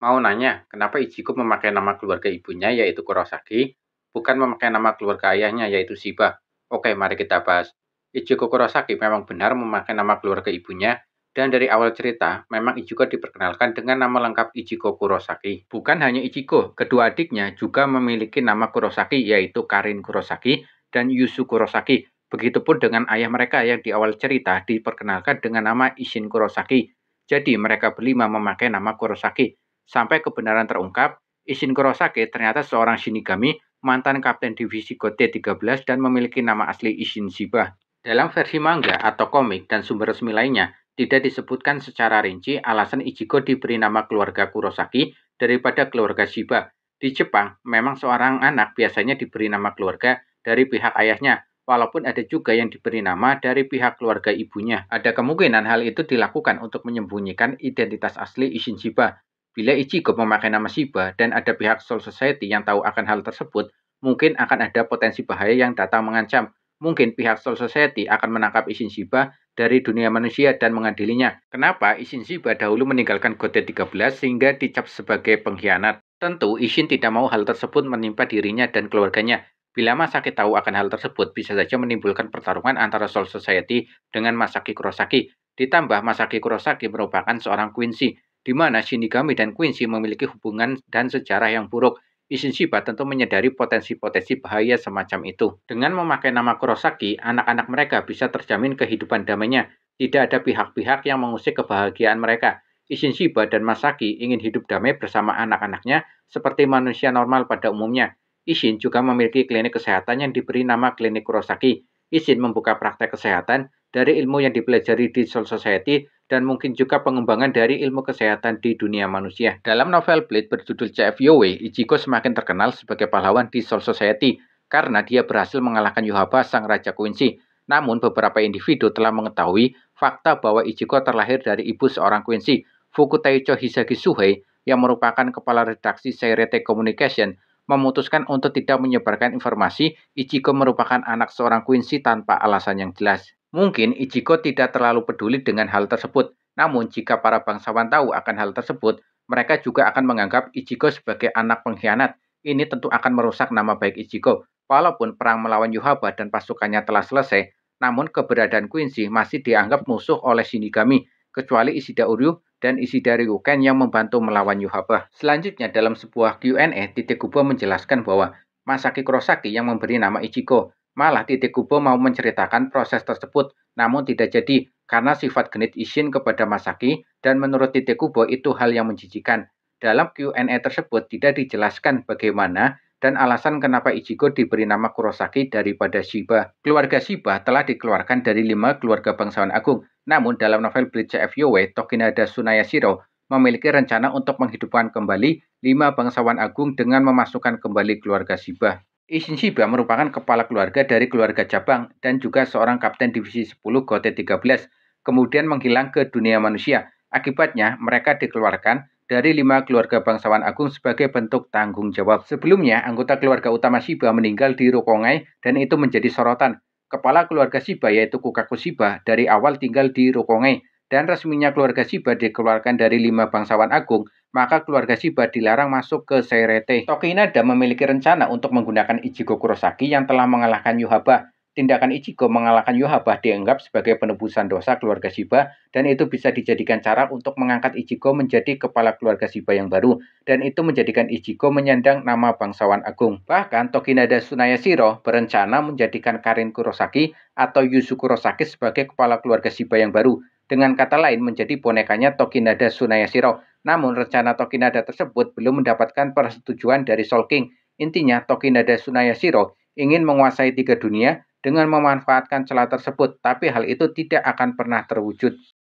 Mau nanya, kenapa Ichigo memakai nama keluarga ibunya yaitu Kurosaki, bukan memakai nama keluarga ayahnya yaitu Shiba? Oke, mari kita bahas. Ichigo Kurosaki memang benar memakai nama keluarga ibunya, dan dari awal cerita, memang Ichigo diperkenalkan dengan nama lengkap Ichigo Kurosaki. Bukan hanya Ichigo, kedua adiknya juga memiliki nama Kurosaki yaitu Karin Kurosaki dan Yusu Kurosaki. Begitupun dengan ayah mereka yang di awal cerita diperkenalkan dengan nama Ishin Kurosaki. Jadi mereka berlima memakai nama Kurosaki. Sampai kebenaran terungkap, Isin Kurosaki ternyata seorang Shinigami, mantan kapten divisi Gote 13 dan memiliki nama asli Isin Shiba. Dalam versi manga atau komik dan sumber resmi lainnya, tidak disebutkan secara rinci alasan Ichigo diberi nama keluarga Kurosaki daripada keluarga Shiba. Di Jepang, memang seorang anak biasanya diberi nama keluarga dari pihak ayahnya, walaupun ada juga yang diberi nama dari pihak keluarga ibunya. Ada kemungkinan hal itu dilakukan untuk menyembunyikan identitas asli Ishin Shiba. Bila Ichigo memakai nama Shiba dan ada pihak Soul Society yang tahu akan hal tersebut, mungkin akan ada potensi bahaya yang datang mengancam. Mungkin pihak Soul Society akan menangkap Isin Shiba dari dunia manusia dan mengadilinya. Kenapa Isin Shiba dahulu meninggalkan Gode 13 sehingga dicap sebagai pengkhianat? Tentu Isin tidak mau hal tersebut menimpa dirinya dan keluarganya. Bila Masaki tahu akan hal tersebut, bisa saja menimbulkan pertarungan antara Soul Society dengan Masaki Kurosaki. Ditambah Masaki Kurosaki merupakan seorang Quincy di mana Shinigami dan Quincy memiliki hubungan dan sejarah yang buruk. Ishinshiba tentu menyadari potensi-potensi bahaya semacam itu. Dengan memakai nama Kurosaki, anak-anak mereka bisa terjamin kehidupan damainya. Tidak ada pihak-pihak yang mengusik kebahagiaan mereka. Ishinshiba dan Masaki ingin hidup damai bersama anak-anaknya seperti manusia normal pada umumnya. Ishin juga memiliki klinik kesehatan yang diberi nama Klinik Kurosaki. Ishin membuka praktek kesehatan dari ilmu yang dipelajari di Soul Society dan mungkin juga pengembangan dari ilmu kesehatan di dunia manusia. Dalam novel Blade berjudul CFYOE, Ichigo semakin terkenal sebagai pahlawan di Soul Society karena dia berhasil mengalahkan Yohaba sang Raja Quincy. Namun beberapa individu telah mengetahui fakta bahwa Ichigo terlahir dari ibu seorang Quincy, Fukutaicho Hisagi Suhei, yang merupakan kepala redaksi Seirete Communication, memutuskan untuk tidak menyebarkan informasi Ichigo merupakan anak seorang Quincy tanpa alasan yang jelas. Mungkin Ichigo tidak terlalu peduli dengan hal tersebut, namun jika para bangsawan tahu akan hal tersebut, mereka juga akan menganggap Ichigo sebagai anak pengkhianat. Ini tentu akan merusak nama baik Ichigo. Walaupun perang melawan Yuhaba dan pasukannya telah selesai, namun keberadaan Quincy masih dianggap musuh oleh Shinigami, kecuali Ishida Uryu dan Ishida Ryuken yang membantu melawan Yuhaba. Selanjutnya dalam sebuah Q&A, Tite Kubo menjelaskan bahwa Masaki Kurosaki yang memberi nama Ichigo Malah titik kubo mau menceritakan proses tersebut, namun tidak jadi karena sifat genit Ishin kepada Masaki dan menurut titik kubo itu hal yang menjijikan. Dalam Q&A tersebut tidak dijelaskan bagaimana dan alasan kenapa Ichigo diberi nama Kurosaki daripada Shiba. Keluarga Shiba telah dikeluarkan dari lima keluarga bangsawan agung. Namun dalam novel Bleach FYOE, Tokinada Sunayashiro memiliki rencana untuk menghidupkan kembali lima bangsawan agung dengan memasukkan kembali keluarga Shiba. Ishin Shiba merupakan kepala keluarga dari keluarga cabang dan juga seorang kapten divisi 10 Gote 13, kemudian menghilang ke dunia manusia. Akibatnya, mereka dikeluarkan dari lima keluarga bangsawan agung sebagai bentuk tanggung jawab. Sebelumnya, anggota keluarga utama Shiba meninggal di Rokongai dan itu menjadi sorotan. Kepala keluarga Shiba yaitu Kukaku Shiba dari awal tinggal di Rokongai dan resminya keluarga Shiba dikeluarkan dari lima bangsawan agung maka keluarga Shiba dilarang masuk ke Seirete. Tokinada memiliki rencana untuk menggunakan Ichigo Kurosaki yang telah mengalahkan Yuhaba. Tindakan Ichigo mengalahkan Yuhaba dianggap sebagai penebusan dosa keluarga Shiba dan itu bisa dijadikan cara untuk mengangkat Ichigo menjadi kepala keluarga Shiba yang baru dan itu menjadikan Ichigo menyandang nama bangsawan agung. Bahkan Tokinada Tsunayashiro berencana menjadikan Karin Kurosaki atau Yusuke Kurosaki sebagai kepala keluarga Shiba yang baru dengan kata lain, menjadi bonekanya Tokinada Sunayashiro. Namun, rencana Tokinada tersebut belum mendapatkan persetujuan dari Sol King. Intinya, Tokinada Sunayashiro ingin menguasai tiga dunia dengan memanfaatkan celah tersebut, tapi hal itu tidak akan pernah terwujud.